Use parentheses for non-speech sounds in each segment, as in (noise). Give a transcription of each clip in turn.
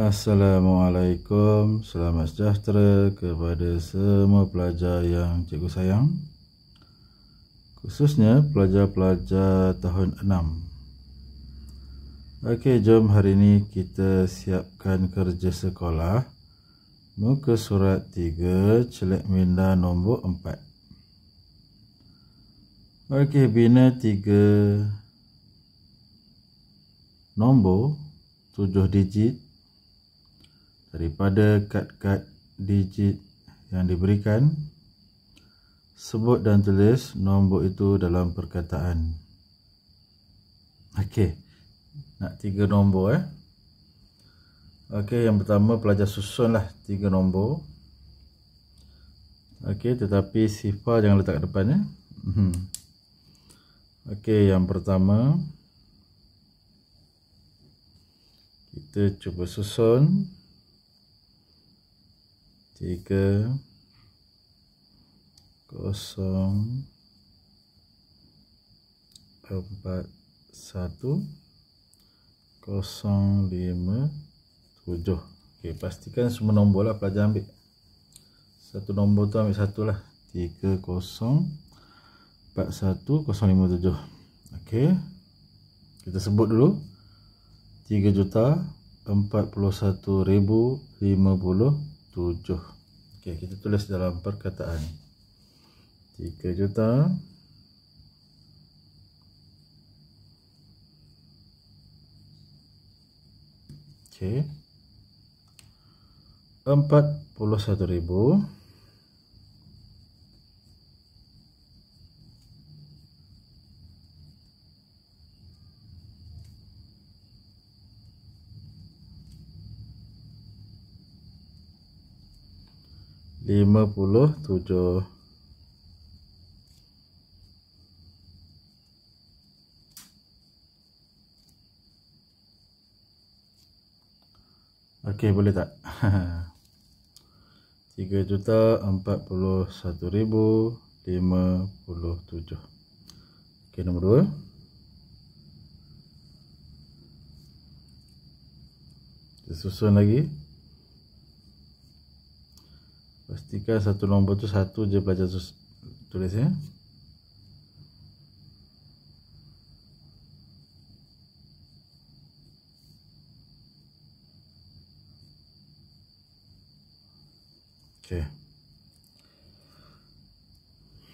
Assalamualaikum, selamat sejahtera kepada semua pelajar yang cikgu sayang Khususnya pelajar-pelajar tahun 6 Okey, jom hari ini kita siapkan kerja sekolah Muka surat 3, celik minda nombor 4 Okey, bina 3 Nombor 7 digit daripada kad-kad digit yang diberikan sebut dan tulis nombor itu dalam perkataan okey nak tiga nombor eh okey yang pertama pelajar susun lah tiga nombor okey tetapi sifar jangan letak ke depan eh? Hmm. okey yang pertama kita cuba susun tiga kosong empat satu kosong lima tujuh Okay, pastikan semua nombor lah pelajar ambil satu nombor tu ambil satu lah tiga kosong empat satu kosong lima tujuh ok kita sebut dulu tiga juta empat puluh satu ribu lima puluh tujuh. Okey, kita tulis dalam perkataan. Tiga juta. Okey. Empat puluh satu ribu. lima puluh Okey boleh tak? (laughs) Tiga juta empat ribu lima puluh Okey nombor dua. Kita susun lagi. Pastikan satu nombor tu satu je baca tu, tulis ya. Okey.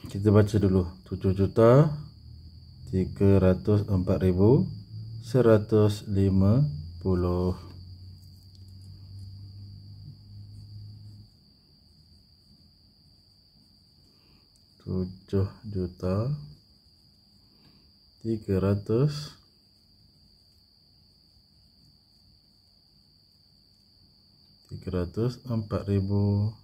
Kita baca dulu. Tujuh juta tiga ratus empat ribu seratus lima puluh. tujuh juta tiga ratus tiga ratus empat ribu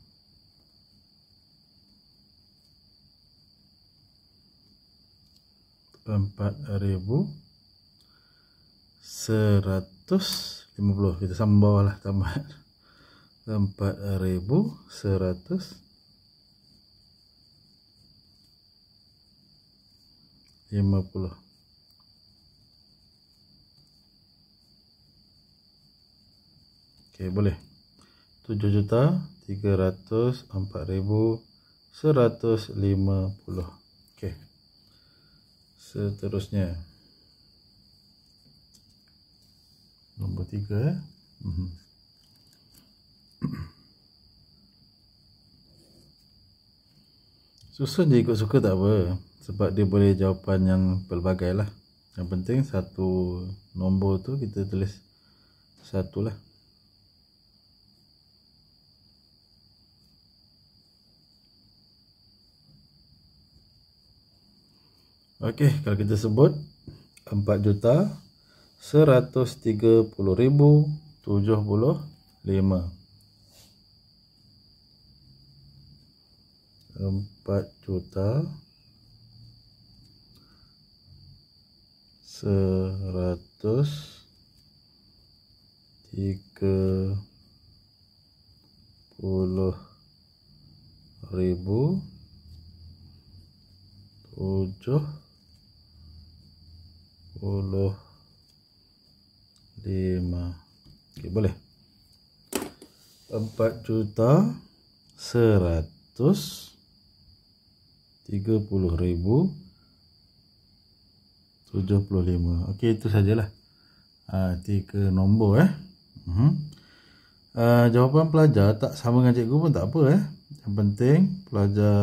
empat ribu seratus lima puluh kita sambal lah tambah (laughs) empat ribu seratus 50. Okey boleh. 7 juta 304,150. Okey. Seterusnya. Nombor 3 eh. Mhm. susun dia ikut suka tak apa sebab dia boleh jawapan yang pelbagai lah yang penting satu nombor tu kita tulis satu lah ok kalau kita sebut 4 juta 130 ribu 75 empat juta seratus tiga puluh ribu tujuh puluh lima okay, boleh empat juta seratus 35 okey itu sajalah ha, tiga nombor eh uh -huh. uh, jawapan pelajar tak sama dengan cikgu pun tak apa eh yang penting pelajar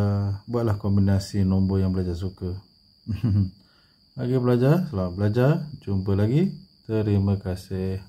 buatlah kombinasi nombor yang pelajar suka (laughs) okey pelajar selamat belajar jumpa lagi terima kasih